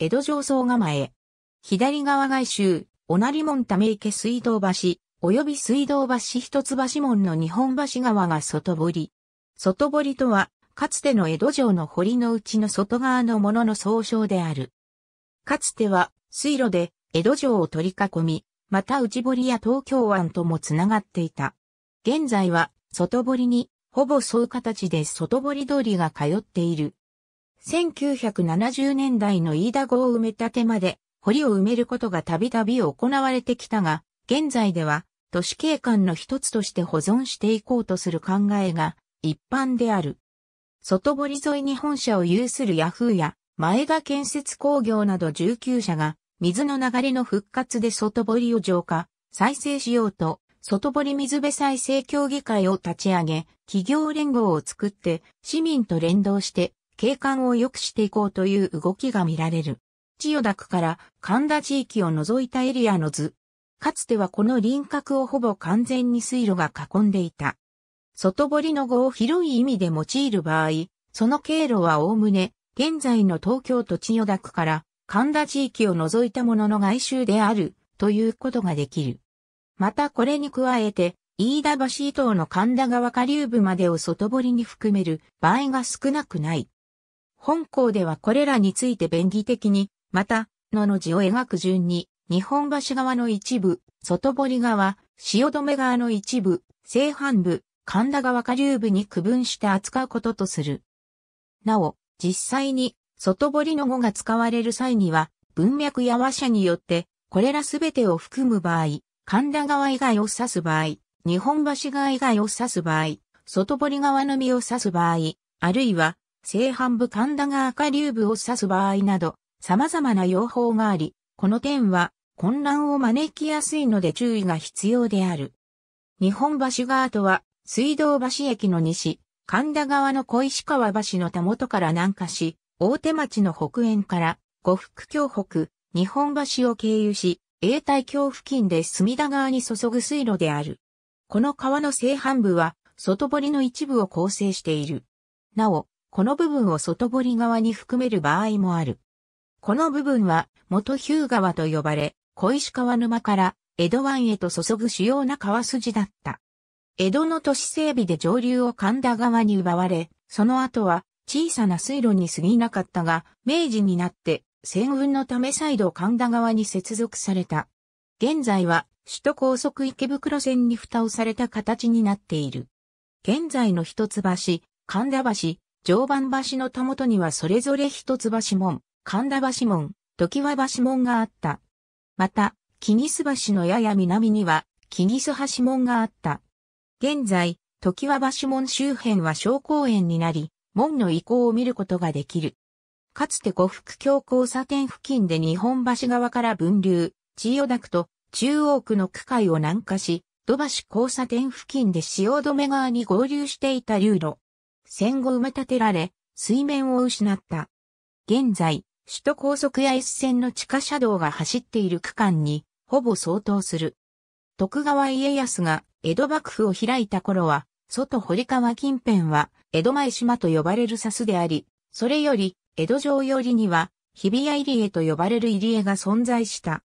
江戸上層構え。左側外周、おなり門ため池水道橋、及び水道橋一橋門の日本橋川が外堀。外堀とは、かつての江戸城の堀のうちの外側のものの総称である。かつては、水路で江戸城を取り囲み、また内堀や東京湾ともつながっていた。現在は、外堀に、ほぼそう形で外堀通りが通っている。1970年代の飯田郷埋め立てまで、堀を埋めることがたびたび行われてきたが、現在では、都市景観の一つとして保存していこうとする考えが一般である。外堀沿いに本社を有するヤフーや前田建設工業など19社が水の流れの復活で外堀を浄化、再生しようと外堀水辺再生協議会を立ち上げ企業連合を作って市民と連動して景観を良くしていこうという動きが見られる。千代田区から神田地域を除いたエリアの図。かつてはこの輪郭をほぼ完全に水路が囲んでいた。外堀の語を広い意味で用いる場合、その経路はおおむね、現在の東京都千代田区から神田地域を除いたものの外周であるということができる。またこれに加えて、飯田橋伊東の神田川下流部までを外堀に含める場合が少なくない。本校ではこれらについて便宜的に、また、のの字を描く順に、日本橋側の一部、外堀側、汐留側の一部、正半部、神田川下流部に区分して扱うこととする。なお、実際に、外堀の語が使われる際には、文脈や話者によって、これらすべてを含む場合、神田川以外を指す場合、日本橋側以外を指す場合、外堀側のみを指す場合、あるいは、正半部神田川下流部を指す場合など、様々な用法があり、この点は混乱を招きやすいので注意が必要である。日本橋川とは、水道橋駅の西、神田川の小石川橋のたもとから南下し、大手町の北縁から、呉服橋北、日本橋を経由し、永代橋付近で隅田川に注ぐ水路である。この川の正半部は、外堀の一部を構成している。なお、この部分を外堀側に含める場合もある。この部分は元ヒュー川と呼ばれ、小石川沼から江戸湾へと注ぐ主要な川筋だった。江戸の都市整備で上流を神田川に奪われ、その後は小さな水路に過ぎなかったが、明治になって戦運のため再度神田川に接続された。現在は首都高速池袋線に蓋をされた形になっている。現在の一橋、神田橋、常磐橋のたもとにはそれぞれ一橋門、神田橋門、時和橋門があった。また、木ニス橋のやや南には、木ニス橋門があった。現在、時和橋門周辺は小公園になり、門の遺構を見ることができる。かつて呉服橋交差点付近で日本橋側から分流、千代田区と中央区の区界を南下し、土橋交差点付近で止め側に合流していた流路。戦後埋め立てられ、水面を失った。現在、首都高速や S 線の地下車道が走っている区間に、ほぼ相当する。徳川家康が江戸幕府を開いた頃は、外堀川近辺は江戸前島と呼ばれるサスであり、それより江戸城寄りには日比谷入江と呼ばれる入江が存在した。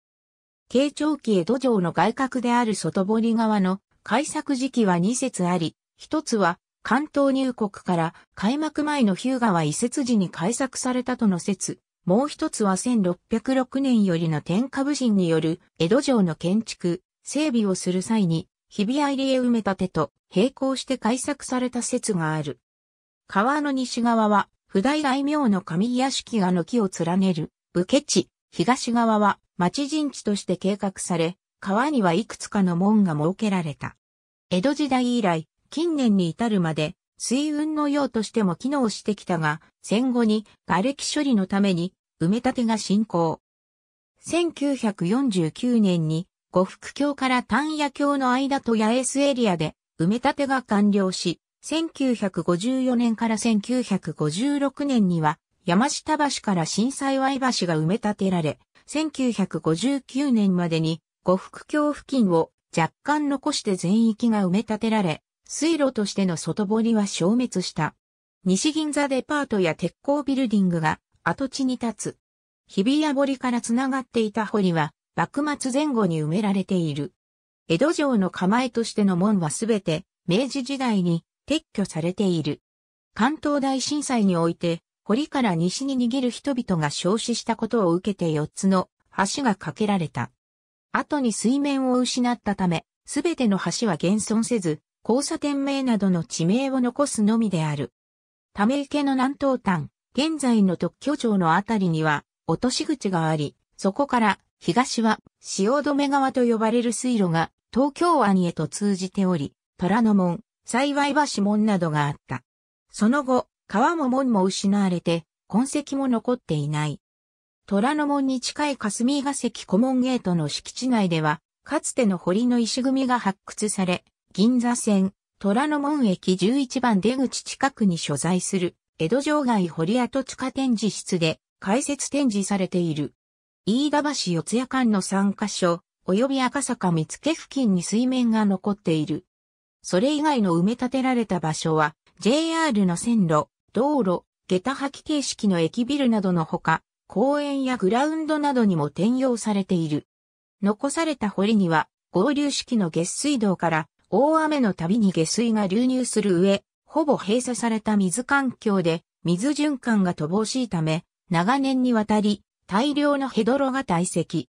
慶長期江戸城の外郭である外堀川の開削時期は2節あり、一つは関東入国から開幕前の日向は移設時に改作されたとの説。もう一つは1606年よりの天下武神による江戸城の建築、整備をする際に日比谷入りへ埋め立てと並行して改作された説がある。川の西側は普代大名の上屋敷が軒を連ねる武家地、東側は町陣地として計画され、川にはいくつかの門が設けられた。江戸時代以来、近年に至るまで水運の用としても機能してきたが、戦後に瓦礫処理のために埋め立てが進行。1949年に五福橋から丹野橋の間と八重洲エリアで埋め立てが完了し、1954年から1956年には山下橋から震災橋が埋め立てられ、1959年までに五福橋付近を若干残して全域が埋め立てられ、水路としての外堀は消滅した。西銀座デパートや鉄鋼ビルディングが跡地に立つ。日比谷堀から繋がっていた堀は、幕末前後に埋められている。江戸城の構えとしての門はすべて、明治時代に撤去されている。関東大震災において、堀から西に逃げる人々が焼死したことを受けて4つの橋が架けられた。後に水面を失ったため、すべての橋は現存せず、交差点名などの地名を残すのみである。ため池の南東端、現在の特許庁のあたりには落とし口があり、そこから東は止め川と呼ばれる水路が東京湾へと通じており、虎ノ門、幸橋門などがあった。その後、川も門も失われて、痕跡も残っていない。虎ノ門に近い霞ヶ関古門ゲートの敷地内では、かつての堀の石組みが発掘され、銀座線、虎ノ門駅11番出口近くに所在する、江戸城外堀跡地下展示室で解説展示されている。飯田橋四谷間の3カ所、及び赤坂見附付近に水面が残っている。それ以外の埋め立てられた場所は、JR の線路、道路、下駄履き形式の駅ビルなどのほか、公園やグラウンドなどにも転用されている。残された堀には、合流式の下水道から大雨のたびに下水が流入する上、ほぼ閉鎖された水環境で水循環が乏しいため、長年にわたり大量のヘドロが堆積。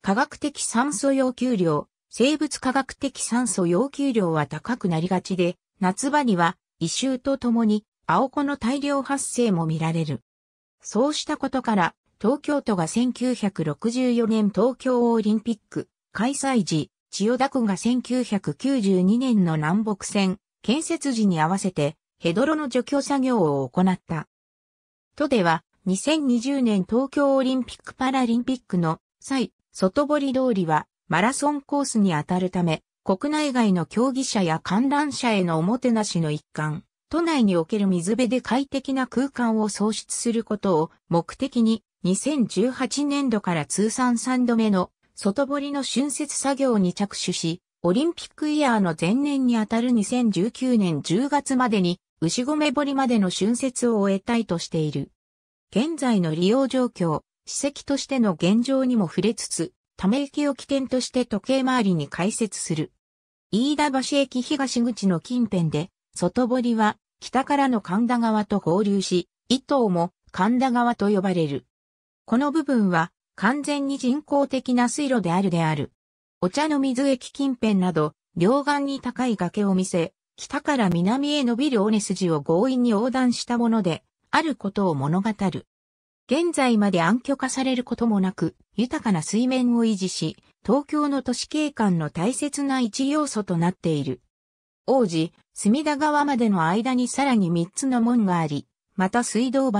科学的酸素要求量、生物科学的酸素要求量は高くなりがちで、夏場には異臭とともに青子の大量発生も見られる。そうしたことから、東京都が1964年東京オリンピック開催時、千代田区が1992年の南北線建設時に合わせてヘドロの除去作業を行った。都では2020年東京オリンピック・パラリンピックの際、外堀通りはマラソンコースに当たるため、国内外の競技者や観覧者へのおもてなしの一環、都内における水辺で快適な空間を創出することを目的に2018年度から通算3度目の外堀の浚渫作業に着手し、オリンピックイヤーの前年にあたる2019年10月までに、牛込堀までの浚渫を終えたいとしている。現在の利用状況、史跡としての現状にも触れつつ、ため池を起点として時計回りに開設する。飯田橋駅東口の近辺で、外堀は北からの神田川と合流し、一東も神田川と呼ばれる。この部分は完全に人工的な水路であるである。お茶の水駅近辺など、両岸に高い崖を見せ、北から南へ伸びる尾根筋を強引に横断したもので、あることを物語る。現在まで暗渠化されることもなく、豊かな水面を維持し、東京の都市景観の大切な一要素となっている。王子、隅田川までの間にさらに3つの門があり、また水道橋、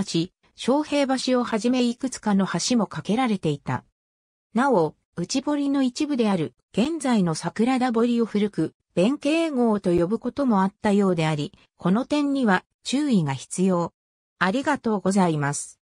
昌平橋をはじめいくつかの橋も架けられていた。なお、内堀の一部である現在の桜田堀を古く、弁慶号と呼ぶこともあったようであり、この点には注意が必要。ありがとうございます。